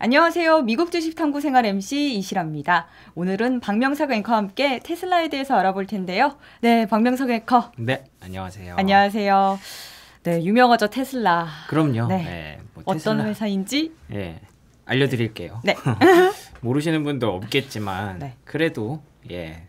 안녕하세요. 미국 주식탐구 생활 MC 이시아입니다 오늘은 박명석 앵커와 함께 테슬라에 대해서 알아볼 텐데요. 네, 박명석 앵커. 네, 안녕하세요. 안녕하세요. 네, 유명하죠 테슬라. 그럼요. 네. 네뭐 테슬라. 어떤 회사인지? 네, 알려드릴게요. 네. 모르시는 분도 없겠지만 네. 그래도 예.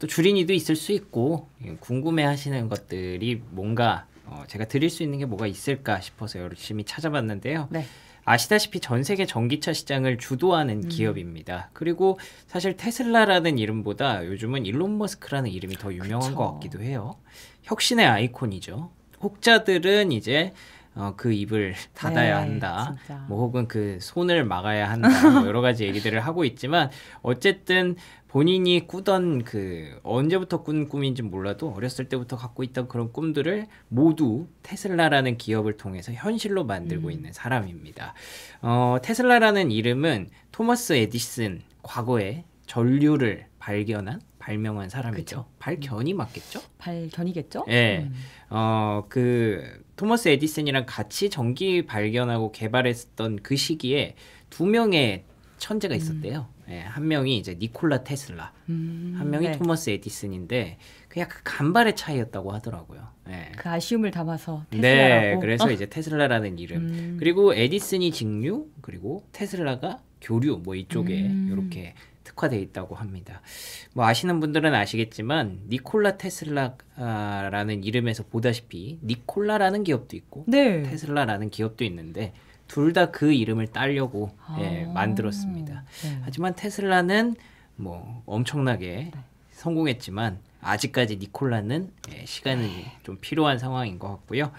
또 주린이도 있을 수 있고 예, 궁금해하시는 것들이 뭔가 어, 제가 드릴 수 있는 게 뭐가 있을까 싶어서 열심히 찾아봤는데요. 네. 아시다시피 전 세계 전기차 시장을 주도하는 음. 기업입니다. 그리고 사실 테슬라라는 이름보다 요즘은 일론 머스크라는 이름이 더 유명한 그쵸. 것 같기도 해요. 혁신의 아이콘이죠. 혹자들은 이제 어, 그 입을 닫아야 네, 한다. 진짜. 뭐 혹은 그 손을 막아야 한다. 뭐 여러 가지 얘기들을 하고 있지만 어쨌든 본인이 꾸던 그 언제부터 꾼 꿈인지 몰라도 어렸을 때부터 갖고 있던 그런 꿈들을 모두 테슬라라는 기업을 통해서 현실로 만들고 음. 있는 사람입니다. 어, 테슬라라는 이름은 토마스 에디슨 과거에 전류를 발견한 발명한 사람이죠. 그쵸. 발견이 음. 맞겠죠? 발견이겠죠? 예. 음. 어, 그 토머스 에디슨이랑 같이 전기 발견하고 개발했었던 그 시기에 두 명의 천재가 음. 있었대요. 음. 예, 한 명이 이제 니콜라 테슬라, 음, 한 명이 네. 토머스 에디슨인데 그냥 그 간발의 차이였다고 하더라고요. 예. 그 아쉬움을 담아서 네, 테슬라라고. 네, 그래서 어? 이제 테슬라라는 이름. 음. 그리고 에디슨이 직류, 그리고 테슬라가 교류 뭐 이쪽에 음. 이렇게 특화돼 있다고 합니다. 뭐 아시는 분들은 아시겠지만 니콜라 테슬라라는 이름에서 보다시피 니콜라라는 기업도 있고 네. 테슬라라는 기업도 있는데 둘 다 그 이름을 따려고 아. 예, 만들었습니다. 네. 하지만 테슬라는 뭐 엄청나게 네. 성공했지만 아직까지 니콜라는 예, 시간이 네. 좀 필요한 상황인 것 같고요.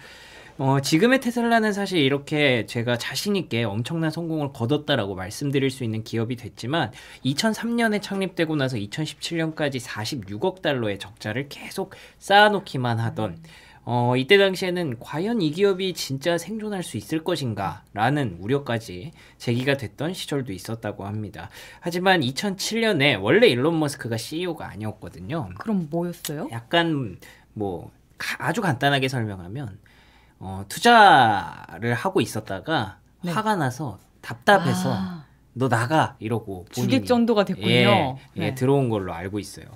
어, 지금의 테슬라는 사실 이렇게 제가 자신있게 엄청난 성공을 거뒀다라고 말씀드릴 수 있는 기업이 됐지만 2003년에 창립되고 나서 2017년까지 46억 달러의 적자를 계속 쌓아놓기만 하던 어, 이때 당시에는 과연 이 기업이 진짜 생존할 수 있을 것인가 라는 우려까지 제기가 됐던 시절도 있었다고 합니다. 하지만 2007년에 원래 일론 머스크가 CEO가 아니었거든요. 그럼 뭐였어요? 약간 뭐 아주 간단하게 설명하면 어, 투자를 하고 있었다가 네. 화가 나서 답답해서 아. 너 나가 이러고 주객 정도가 됐군요. 예, 예 네. 들어온 걸로 알고 있어요.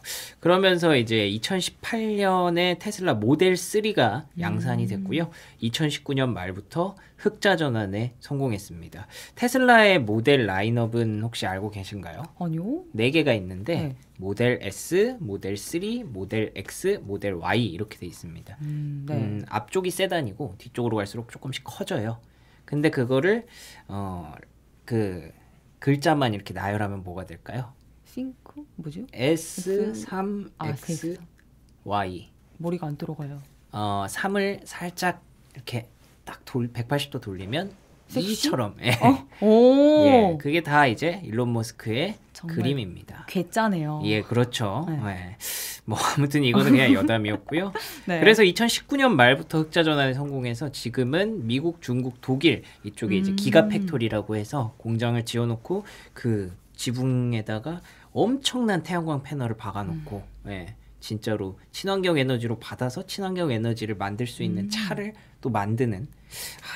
그러면서 이제 2018년에 테슬라 모델 3가 양산이 음. 됐고요. 2019년 말부터 흑자 전환에 성공했습니다. 테슬라의 모델 라인업은 혹시 알고 계신가요? 아니요. 네 개가 있는데 네. 모델 S, 모델 3, 모델 X, 모델 Y 이렇게 돼 있습니다. 음, 네. 음, 앞쪽이 세단이고 뒤쪽으로 갈수록 조금씩 커져요. 근데 그거를 어그 글자만 이렇게 나열하면 뭐가 될까요? 싱크 뭐죠? S 3 아, X 그 Y 머리가 안 들어가요. 어, 3을 살짝 이렇게 딱 돌, 180도 돌리면 섹처럼 어? 예. 어? 예, 그게 다 이제 일론 머스크의 그림입니다. 괴짜네요. 예, 그렇죠. 네. 예. 뭐 아무튼 이거는 그냥 여담이었고요. 네. 그래서 2019년 말부터 흑자 전환에 성공해서 지금은 미국, 중국, 독일 이쪽에 음. 이제 기가 팩토리라고 해서 공장을 지어놓고 그 지붕에다가 엄청난 태양광 패널을 박아놓고 음. 예, 진짜로 친환경 에너지로 받아서 친환경 에너지를 만들 수 있는 음. 차를 또 만드는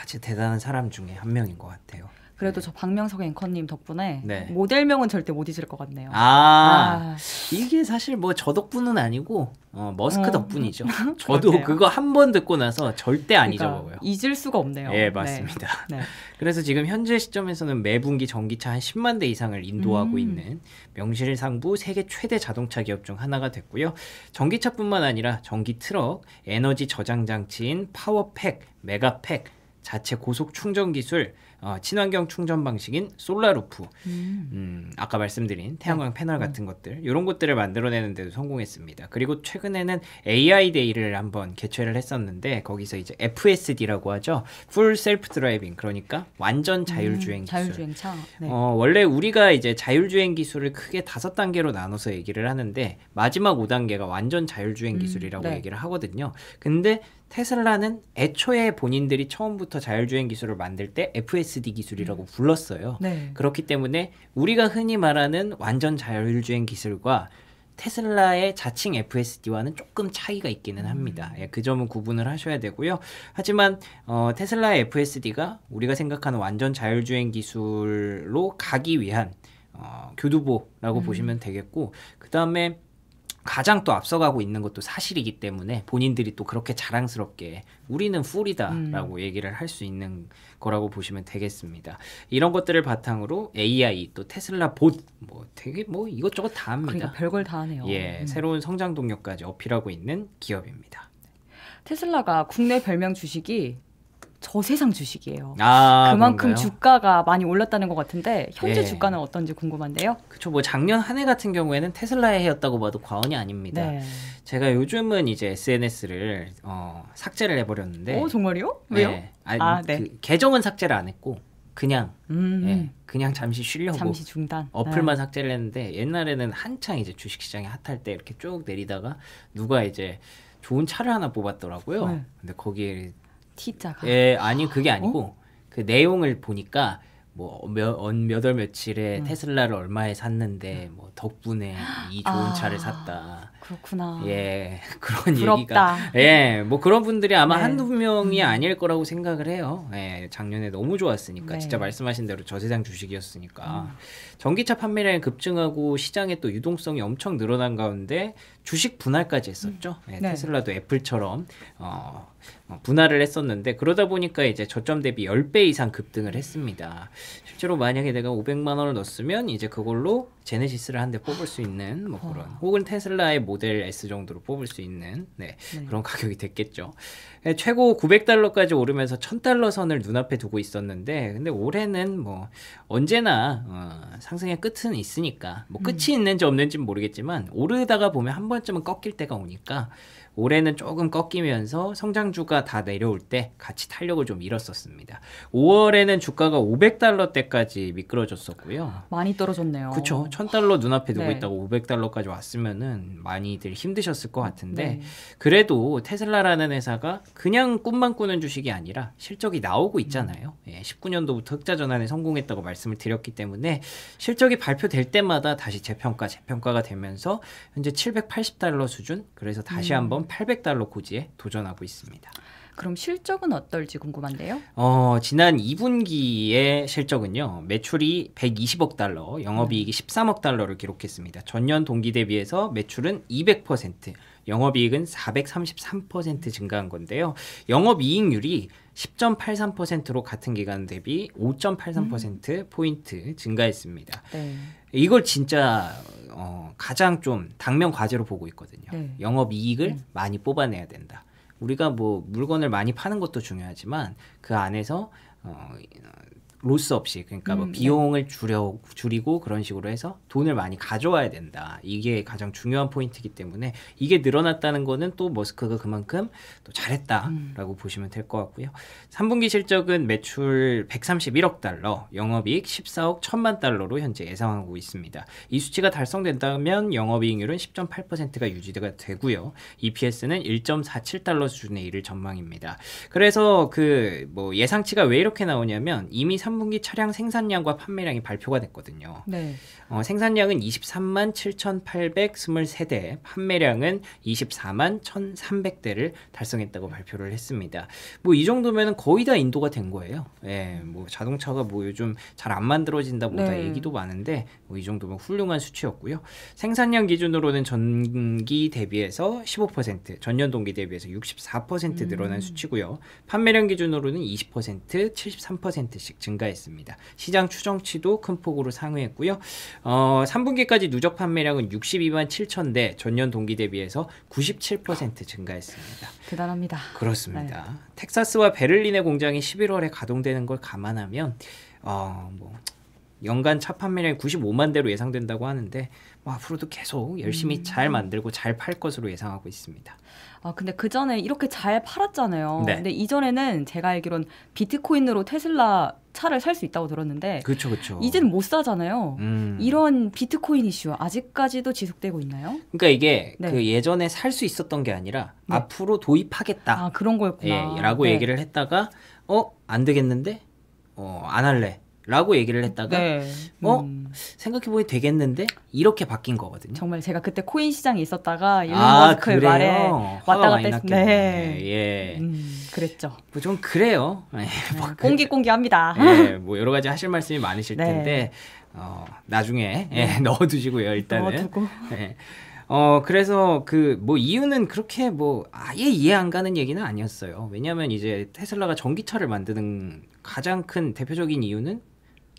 아주 대단한 사람 중에 한 명인 것 같아요. 그래도 저 박명석 앵커님 덕분에 네. 모델명은 절대 못 잊을 것 같네요. 아, 아. 이게 사실 뭐 저 덕분은 아니고 어, 머스크 어. 덕분이죠. 저도 그거 한 번 듣고 나서 절대 안 그러니까 잊어먹어요. 잊을 수가 없네요. 예, 맞습니다. 네. 네. 그래서 지금 현재 시점에서는 매분기 전기차 한 10만 대 이상을 인도하고 음. 있는 명실상부 세계 최대 자동차 기업 중 하나가 됐고요. 전기차뿐만 아니라 전기 트럭, 에너지 저장 장치인 파워팩, 메가팩, 자체 고속 충전 기술, 어, 친환경 충전 방식인 솔라루프, 음. 음, 아까 말씀드린 네. 태양광 패널 네. 같은 것들 이런 것들을 만들어내는데도 성공했습니다. 그리고 최근에는 AI 데이를 한번 개최를 했었는데 거기서 이제 FSD라고 하죠, 풀 셀프 드라이빙 그러니까 완전 음, 자율주행 기술. 자율주행차. 네. 어, 원래 우리가 이제 자율주행 기술을 크게 다섯 단계로 나눠서 얘기를 하는데 마지막 5단계가 완전 자율주행 음, 기술이라고 네. 얘기를 하거든요. 근데 테슬라는 애초에 본인들이 처음부터 자율주행 기술을 만들 때 FSD 기술이라고 음. 불렀어요. 네. 그렇기 때문에 우리가 흔히 말하는 완전 자율주행 기술과 테슬라의 자칭 FSD와는 조금 차이가 있기는 음. 합니다. 예, 그 점은 구분을 하셔야 되고요. 하지만 어, 테슬라의 FSD가 우리가 생각하는 완전 자율주행 기술로 가기 위한 어, 교두보라고 음. 보시면 되겠고 그 다음에 가장 또 앞서가고 있는 것도 사실이기 때문에 본인들이 또 그렇게 자랑스럽게 우리는 풀이다라고 음. 얘기를 할 수 있는 거라고 보시면 되겠습니다. 이런 것들을 바탕으로 AI 또 테슬라 봇뭐 되게 뭐 이것저것 다 합니다. 그러니까 별걸 다 하네요. 예, 음. 새로운 성장 동력까지 어필하고 있는 기업입니다. 테슬라가 국내 별명 주식이 저세상 주식이에요. 아, 그만큼 그런가요? 주가가 많이 올랐다는 것 같은데 현재 네. 주가는 어떤지 궁금한데요. 그렇죠. 뭐 작년 한 해 같은 경우에는 테슬라의 해였다고 봐도 과언이 아닙니다. 네. 제가 요즘은 이제 SNS를 어, 삭제를 해버렸는데. 어 정말요? 왜요? 예. 아, 그 네. 아 아, 네. 그 계정은 삭제를 안 했고 그냥 음. 예, 그냥 잠시 쉬려고 잠시 중단 어플만 네. 삭제를 했는데 옛날에는 한창 이제 주식시장이 핫할 때 이렇게 쭉 내리다가 누가 이제 좋은 차를 하나 뽑았더라고요. 네. 근데 거기에 T자가. 예, 아니 그게 아니고 어? 그 내용을 보니까 뭐몇몇월 며칠에 음. 테슬라를 얼마에 샀는데 음. 뭐 덕분에 이 좋은 아. 차를 샀다. 그렇구나. 예, 그런 부럽다. 얘기가. 예, 뭐 그런 분들이 아마 네. 한두 명이 음. 아닐 거라고 생각을 해요. 예, 작년에 너무 좋았으니까. 네. 진짜 말씀하신 대로 저세상 주식이었으니까. 음. 전기차 판매량이 급증하고 시장의 또 유동성이 엄청 늘어난 가운데 주식 분할까지 했었죠. 음. 예, 네. 테슬라도 애플처럼, 어, 어, 분할을 했었는데 그러다 보니까 이제 저점 대비 10배 이상 급등을 했습니다. 실제로 만약에 내가 500만 원을 넣었으면 이제 그걸로 제네시스를 한 대 뽑을 수 있는 뭐 어. 그런 어. 혹은 테슬라의 모델 S 정도로 뽑을 수 있는 네, 네. 그런 가격이 됐겠죠. 예, 최고 900달러까지 오르면서 1000달러 선을 눈앞에 두고 있었는데 근데 올해는 뭐 언제나 어, 상승의 끝은 있으니까 뭐 음. 끝이 음. 있는지 없는지는 모르겠지만 오르다가 보면 한 번쯤은 꺾일 때가 오니까 올해는 조금 꺾이면서 성장주가 다 내려올 때 같이 탄력을 좀 잃었었습니다. 5월에는 주가가 500달러 대까지 미끄러졌었고요. 많이 떨어졌네요. 그렇죠. 1000달러 눈앞에 두고 네. 있다고 500달러까지 왔으면은 많이들 힘드셨을 것 같은데 네. 그래도 테슬라라는 회사가 그냥 꿈만 꾸는 주식이 아니라 실적이 나오고 있잖아요. 음. 예, 19년도부터 흑자 전환에 성공했다고 말씀을 드렸기 때문에 실적이 발표될 때마다 다시 재평가, 재평가가 되면서 현재 780달러 수준, 그래서 다시 음. 한번 800달러 고지에 도전하고 있습니다. 그럼 실적은 어떨지 궁금한데요. 어, 지난 2분기의 실적은요. 매출이 120억 달러, 영업이익이 13억 음. 달러를 기록했습니다. 전년 동기 대비해서 매출은 200%, 영업이익은 433% 증가한 건데요. 영업이익률이 10.83%로 같은 기간 대비 5.83%포인트 음. 증가했습니다. 네. 이걸 진짜 어, 가장 좀 당면 과제로 보고 있거든요. 네. 영업이익을 네. 많이 뽑아내야 된다. 우리가 뭐 물건을 많이 파는 것도 중요하지만 그 안에서 어, 로스 없이 그러니까 뭐 음, 네. 비용을 줄여 줄이고 그런 식으로 해서 돈을 많이 가져와야 된다. 이게 가장 중요한 포인트이기 때문에 이게 늘어났다는 거는 또 머스크가 그만큼 또 잘했다라고 음. 보시면 될 것 같고요. 3분기 실적은 매출 131억 달러, 영업이익 14억 1천만 달러로 현재 예상하고 있습니다. 이 수치가 달성된다면 영업이익률은 10.8%가 유지가 되고요. EPS는 1.47달러 수준에 이를 전망입니다. 그래서 그 뭐 예상치가 왜 이렇게 나오냐면 이미 3 3분기 차량 생산량과 판매량이 발표가 됐거든요. 네. 어, 생산량은 23만 7,823대, 판매량은 24만 1,300대를 달성했다고 발표를 했습니다. 뭐 이 정도면 거의 다 인도가 된 거예요. 예, 뭐 자동차가 뭐 요즘 잘 안 만들어진다 보다 뭐 네. 얘기도 많은데 뭐이 정도면 훌륭한 수치였고요. 생산량 기준으로는 전기 대비해서 15%, 전년 동기 대비해서 64% 늘어난 음. 수치고요. 판매량 기준으로는 20%, 73%씩 증가 증가했습니다. 시장 추정치도 큰 폭으로 상회했고요. 어, 3분기까지 누적 판매량은 62만 7천 대 전년 동기 대비해서 97% 증가했습니다. 대단합니다. 그렇습니다. 네. 텍사스와 베를린의 공장이 11월에 가동되는 걸 감안하면 어, 뭐 연간 차 판매량이 95만 대로 예상된다고 하는데 뭐 앞으로도 계속 열심히 음. 잘 만들고 잘 팔 것으로 예상하고 있습니다. 아 근데 그 전에 이렇게 잘 팔았잖아요. 네. 근데 이전에는 제가 알기론 비트코인으로 테슬라 차를 살 수 있다고 들었는데 그렇죠, 그렇죠. 이젠 못 사잖아요. 음. 이런 비트코인 이슈 아직까지도 지속되고 있나요? 그러니까 이게 네. 그 예전에 살 수 있었던 게 아니라 네. 앞으로 도입하겠다. 아 그런 거였구나. 예, 라고 네. 얘기를 했다가 어안 되겠는데 어안 할래. 라고 얘기를 했다가 네. 어 음. 생각해 보니 되겠는데 이렇게 바뀐 거거든요. 정말 제가 그때 코인 시장에 있었다가 아, 일론 아, 머스크의 그래요? 말에 왔다 갔다 했는데 네. 예. 음, 그랬죠. 뭐 좀 그래요. 예. 네, 뭐 그 공기공기합니다. 예, 뭐 여러 가지 하실 말씀이 많으실 네. 텐데 어, 나중에 예, 네. 넣어두시고요 일단은. 넣어두고. 예. 어 그래서 그 뭐 이유는 그렇게 뭐 아예 이해 안 가는 얘기는 아니었어요. 왜냐하면 이제 테슬라가 전기차를 만드는 가장 큰 대표적인 이유는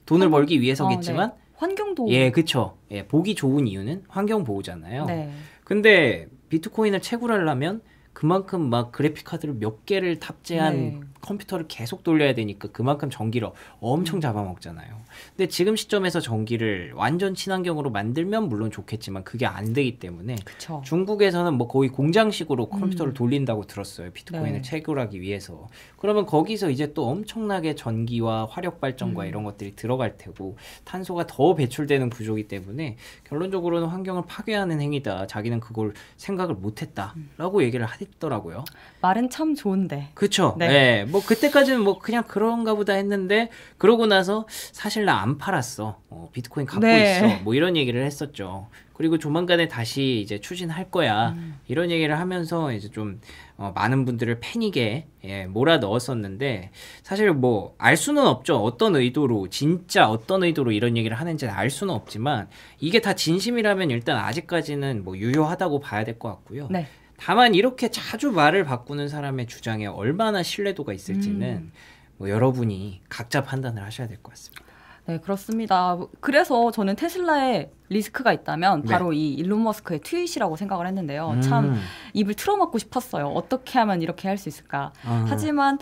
돈을 음. 벌기 위해서겠지만 어, 네. 환경도 예, 그렇죠. 예, 보기 좋은 이유는 환경 보호잖아요. 네. 근데 비트코인을 채굴하려면 그만큼 막 그래픽 카드를 몇 개를 탑재한 네. 컴퓨터를 계속 돌려야 되니까 그만큼 전기를 엄청 음. 잡아먹잖아요. 근데 지금 시점에서 전기를 완전 친환경으로 만들면 물론 좋겠지만 그게 안 되기 때문에 그쵸. 중국에서는 뭐 거의 공장식으로 컴퓨터를 음. 돌린다고 들었어요. 비트코인을 네. 체결하기 위해서. 그러면 거기서 이제 또 엄청나게 전기와 화력 발전과 음. 이런 것들이 들어갈 테고 탄소가 더 배출되는 구조이기 때문에 결론적으로는 환경을 파괴하는 행위다. 자기는 그걸 생각을 못했다라고 음. 얘기를 하더라고요. 말은 참 좋은데. 그쵸 네. 네. 뭐 그때까지는 뭐 그냥 그런가 보다 했는데 그러고 나서 사실 나 안 팔았어. 어, 비트코인 갖고 네. 있어. 뭐 이런 얘기를 했었죠. 그리고 조만간에 다시 이제 추진할 거야. 음. 이런 얘기를 하면서 이제 좀 어, 많은 분들을 패닉에 예, 몰아 넣었었는데 사실 뭐 알 수는 없죠. 어떤 의도로 진짜 어떤 의도로 이런 얘기를 하는지는 알 수는 없지만 이게 다 진심이라면 일단 아직까지는 뭐 유효하다고 봐야 될 것 같고요. 네. 다만 이렇게 자주 말을 바꾸는 사람의 주장에 얼마나 신뢰도가 있을지는 음. 뭐 여러분이 각자 판단을 하셔야 될 것 같습니다. 네, 그렇습니다. 그래서 저는 테슬라의 리스크가 있다면 네. 바로 네. 이 일론 머스크의 트윗이라고 생각을 했는데요. 음. 참 입을 틀어막고 싶었어요. 어떻게 하면 이렇게 할 수 있을까? 어. 하지만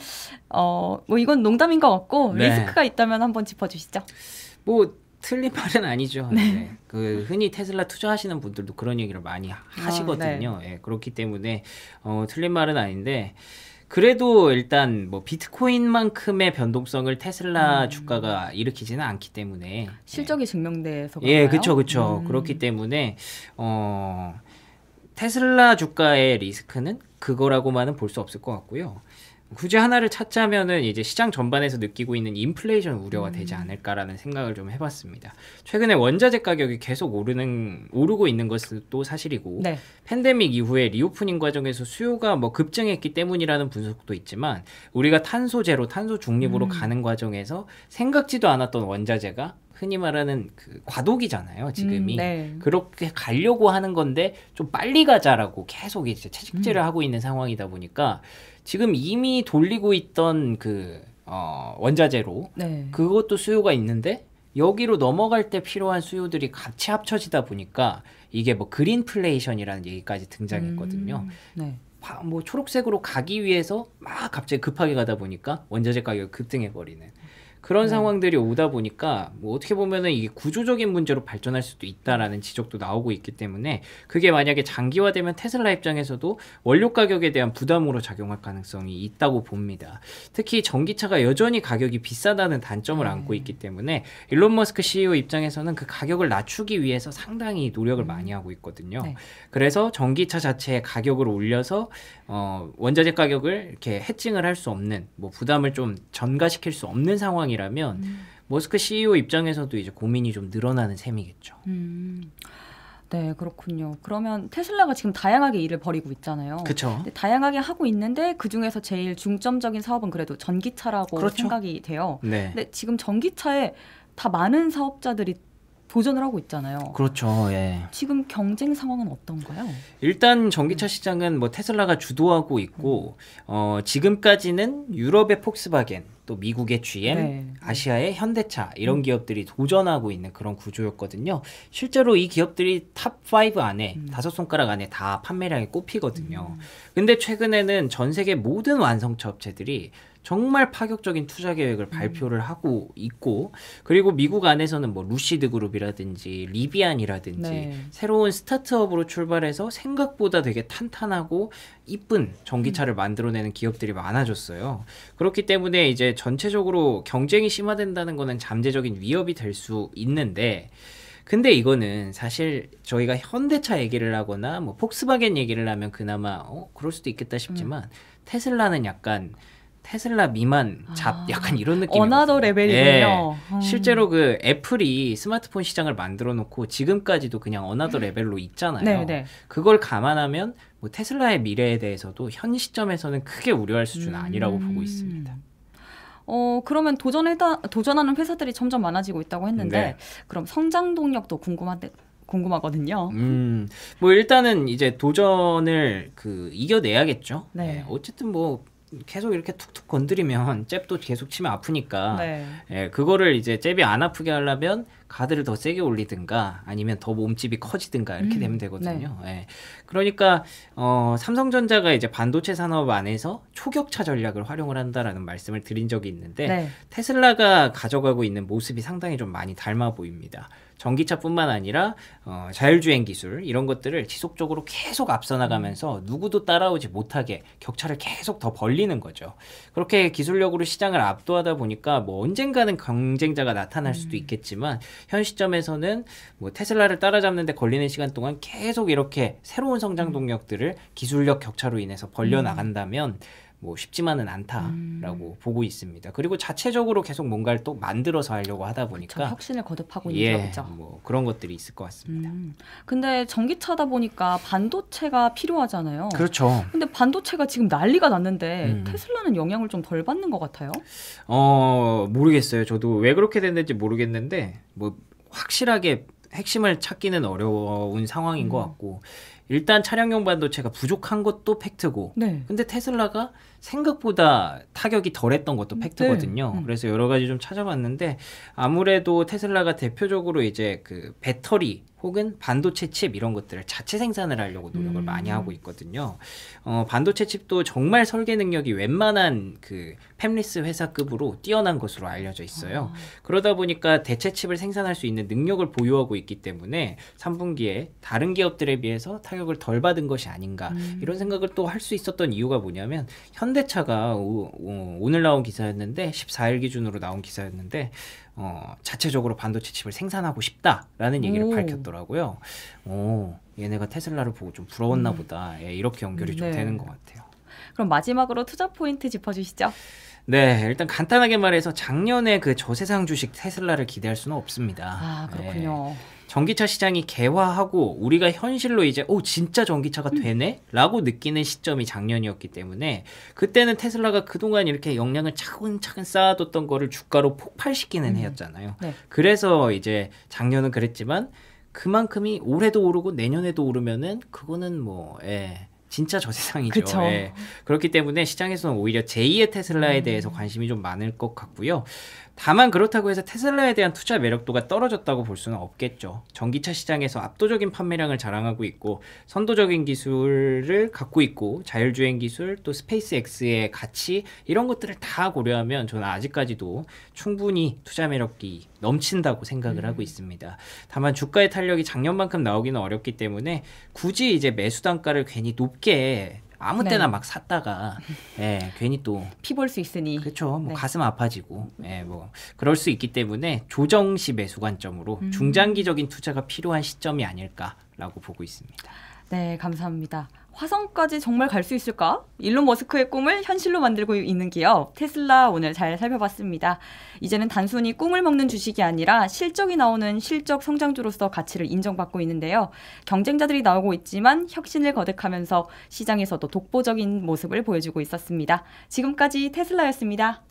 어, 뭐 이건 농담인 것 같고 네. 리스크가 있다면 한번 짚어 주시죠. 뭐 틀린 말은 아니죠. 네. 네. 그 흔히 테슬라 투자하시는 분들도 그런 얘기를 많이 아, 하시거든요. 아, 네. 예, 그렇기 때문에 어, 틀린 말은 아닌데 그래도 일단 뭐 비트코인만큼의 변동성을 테슬라 음. 주가가 일으키지는 않기 때문에 예. 실적이 예. 증명돼서 예, 그렇죠, 그렇죠. 음. 그렇기 때문에 어 테슬라 주가의 리스크는 그거라고만은 볼 수 없을 것 같고요. 굳이 하나를 찾자면은 이제 시장 전반에서 느끼고 있는 인플레이션 우려가 음. 되지 않을까라는 생각을 좀 해봤습니다. 최근에 원자재 가격이 계속 오르는 오르고 있는 것도 사실이고 네. 팬데믹 이후에 리오프닝 과정에서 수요가 뭐 급증했기 때문이라는 분석도 있지만 우리가 탄소 제로, 탄소 중립으로 음. 가는 과정에서 생각지도 않았던 원자재가 흔히 말하는 그 과도기잖아요 지금이 음, 네. 그렇게 가려고 하는 건데 좀 빨리 가자라고 계속 이제 채찍질을 음. 하고 있는 상황이다 보니까 지금 이미 돌리고 있던 그 어, 원자재로 네. 그것도 수요가 있는데 여기로 넘어갈 때 필요한 수요들이 같이 합쳐지다 보니까 이게 뭐 그린플레이션이라는 얘기까지 등장했거든요. 음, 네. 뭐 초록색으로 가기 위해서 막 갑자기 급하게 가다 보니까 원자재 가격 급등해 버리는 그런 네. 상황들이 오다 보니까 뭐 어떻게 보면은 이게 구조적인 문제로 발전할 수도 있다라는 지적도 나오고 있기 때문에 그게 만약에 장기화되면 테슬라 입장에서도 원료 가격에 대한 부담으로 작용할 가능성이 있다고 봅니다. 특히 전기차가 여전히 가격이 비싸다는 단점을 네. 안고 있기 때문에 일론 머스크 CEO 입장에서는 그 가격을 낮추기 위해서 상당히 노력을 음. 많이 하고 있거든요. 네. 그래서 전기차 자체의 가격을 올려서 어 원자재 가격을 이렇게 해칭을 할 수 없는 뭐 부담을 좀 전가시킬 수 없는 상황이 상황이라면 음. 머스크 CEO 입장에서도 이제 고민이 좀 늘어나는 셈이겠죠. 음. 네, 그렇군요. 그러면 테슬라가 지금 다양하게 일을 벌이고 있잖아요. 그렇죠. 다양하게 하고 있는데 그 중에서 제일 중점적인 사업은 그래도 전기차라고 그렇죠. 생각이 돼요. 네. 근데 지금 전기차에 다 많은 사업자들이 도전을 하고 있잖아요. 그렇죠. 예. 지금 경쟁 상황은 어떤가요? 일단 전기차 음. 시장은 뭐 테슬라가 주도하고 있고 음. 어, 지금까지는 유럽의 폭스바겐 또 미국의 GM, 네. 아시아의 현대차 이런 음. 기업들이 도전하고 있는 그런 구조였거든요. 실제로 이 기업들이 탑 5 안에 음. 다섯 손가락 안에 다 판매량이 꼽히거든요. 음. 근데 최근에는 전 세계 모든 완성차 업체들이 정말 파격적인 투자 계획을 음. 발표를 하고 있고 그리고 미국 안에서는 뭐 루시드 그룹이라든지 리비안이라든지 네. 새로운 스타트업으로 출발해서 생각보다 되게 탄탄하고 이쁜 전기차를 음. 만들어내는 기업들이 많아졌어요. 그렇기 때문에 이제 전체적으로 경쟁이 심화된다는 거는 잠재적인 위협이 될 수 있는데 근데 이거는 사실 저희가 현대차 얘기를 하거나 뭐 폭스바겐 얘기를 하면 그나마 어 그럴 수도 있겠다 싶지만 음. 테슬라는 약간 테슬라 미만 잡 아, 약간 이런 느낌이에요. 어나더 레벨이네요. 예, 음. 실제로 그 애플이 스마트폰 시장을 만들어 놓고 지금까지도 그냥 어나더 레벨로 있잖아요. 네, 네. 그걸 감안하면 뭐 테슬라의 미래에 대해서도 현 시점에서는 크게 우려할 수준은 음. 아니라고 보고 음. 있습니다. 어 그러면 도전하다 도전하는 회사들이 점점 많아지고 있다고 했는데 네. 그럼 성장 동력도 궁금한데 궁금하거든요. 음, 뭐 일단은 이제 도전을 그 이겨내야겠죠. 네. 네. 어쨌든 뭐 계속 이렇게 툭툭 건드리면 잽도 계속 치면 아프니까 네. 예, 그거를 이제 잽이 안 아프게 하려면 가드를 더 세게 올리든가 아니면 더 몸집이 커지든가 이렇게 음. 되면 되거든요. 네. 예. 그러니까 어, 삼성전자가 이제 반도체 산업 안에서 초격차 전략을 활용을 한다라는 말씀을 드린 적이 있는데 네. 테슬라가 가져가고 있는 모습이 상당히 좀 많이 닮아 보입니다. 전기차뿐만 아니라 어, 자율주행 기술 이런 것들을 지속적으로 계속 앞서 나가면서 음. 누구도 따라오지 못하게 격차를 계속 더 벌리는 거죠. 그렇게 기술력으로 시장을 압도하다 보니까 뭐 언젠가는 경쟁자가 나타날 수도 음. 있겠지만 현 시점에서는 뭐 테슬라를 따라잡는데 걸리는 시간 동안 계속 이렇게 새로운 성장 음. 동력들을 기술력 격차로 인해서 벌려 나간다면 뭐 쉽지만은 않다라고 음. 보고 있습니다. 그리고 자체적으로 계속 뭔가를 또 만들어서 하려고 하다 보니까 그렇 혁신을 거듭하고 있는 거죠. 예, 뭐 그런 것들이 있을 것 같습니다. 음. 근데 전기차다 보니까 반도체가 필요하잖아요. 그렇죠. 근데 반도체가 지금 난리가 났는데 음. 테슬라는 영향을 좀 덜 받는 것 같아요. 어 모르겠어요. 저도 왜 그렇게 됐는지 모르겠는데 뭐 확실하게 핵심을 찾기는 어려운 상황인 것 음. 같고 일단 차량용 반도체가 부족한 것도 팩트고 네. 근데 테슬라가 생각보다 타격이 덜했던 것도 음, 팩트거든요. 네. 음. 그래서 여러 가지 좀 찾아봤는데 아무래도 테슬라가 대표적으로 이제 그 배터리 혹은 반도체 칩 이런 것들을 자체 생산을 하려고 노력을 음. 많이 하고 있거든요. 어, 반도체 칩도 정말 설계 능력이 웬만한 그 팹리스 회사급으로 뛰어난 것으로 알려져 있어요. 아. 그러다 보니까 대체 칩을 생산할 수 있는 능력을 보유하고 있기 때문에 3분기에 다른 기업들에 비해서 타격을 덜 받은 것이 아닌가 음. 이런 생각을 또 할 수 있었던 이유가 뭐냐면 현대차가 오, 오, 오늘 나온 기사였는데 14일 기준으로 나온 기사였는데 어, 자체적으로 반도체 칩을 생산하고 싶다라는 얘기를 오. 밝혔더라고요. 오, 얘네가 테슬라를 보고 좀 부러웠나 음. 보다. 예, 이렇게 연결이 네. 좀 되는 것 같아요. 그럼 마지막으로 투자 포인트 짚어주시죠. 네, 일단 간단하게 말해서 작년에 그 저세상 주식 테슬라를 기대할 수는 없습니다. 아, 그렇군요. 예. 전기차 시장이 개화하고 우리가 현실로 이제 오 진짜 전기차가 음. 되네라고 느끼는 시점이 작년이었기 때문에 그때는 테슬라가 그동안 이렇게 역량을 차근차근 쌓아뒀던 거를 주가로 폭발시키는 음. 해였잖아요. 네. 그래서 이제 작년은 그랬지만 그만큼이 올해도 오르고 내년에도 오르면은 그거는 뭐 예. 진짜 저세상이죠. 그쵸. 예. 그렇기 때문에 시장에서는 오히려 제2의 테슬라에 음. 대해서 관심이 좀 많을 것 같고요. 다만 그렇다고 해서 테슬라에 대한 투자 매력도가 떨어졌다고 볼 수는 없겠죠. 전기차 시장에서 압도적인 판매량을 자랑하고 있고 선도적인 기술을 갖고 있고 자율주행 기술 또 스페이스X의 가치 이런 것들을 다 고려하면 저는 아직까지도 충분히 투자 매력이 넘친다고 생각을 음. 하고 있습니다. 다만 주가의 탄력이 작년만큼 나오기는 어렵기 때문에 굳이 이제 매수 단가를 괜히 높게 쉽게 아무 때나 네. 막 샀다가 예, 괜히 또 피볼 수 있으니 그렇죠. 뭐 네. 가슴 아파지고 예, 뭐 그럴 수 있기 때문에 조정 시 매수 관점으로 음. 중장기적인 투자가 필요한 시점이 아닐까라고 보고 있습니다. 네, 감사합니다. 화성까지 정말 갈 수 있을까? 일론 머스크의 꿈을 현실로 만들고 있는 기업 테슬라 오늘 잘 살펴봤습니다. 이제는 단순히 꿈을 먹는 주식이 아니라 실적이 나오는 실적 성장주로서 가치를 인정받고 있는데요. 경쟁자들이 나오고 있지만 혁신을 거듭하면서 시장에서도 독보적인 모습을 보여주고 있었습니다. 지금까지 테슬라였습니다.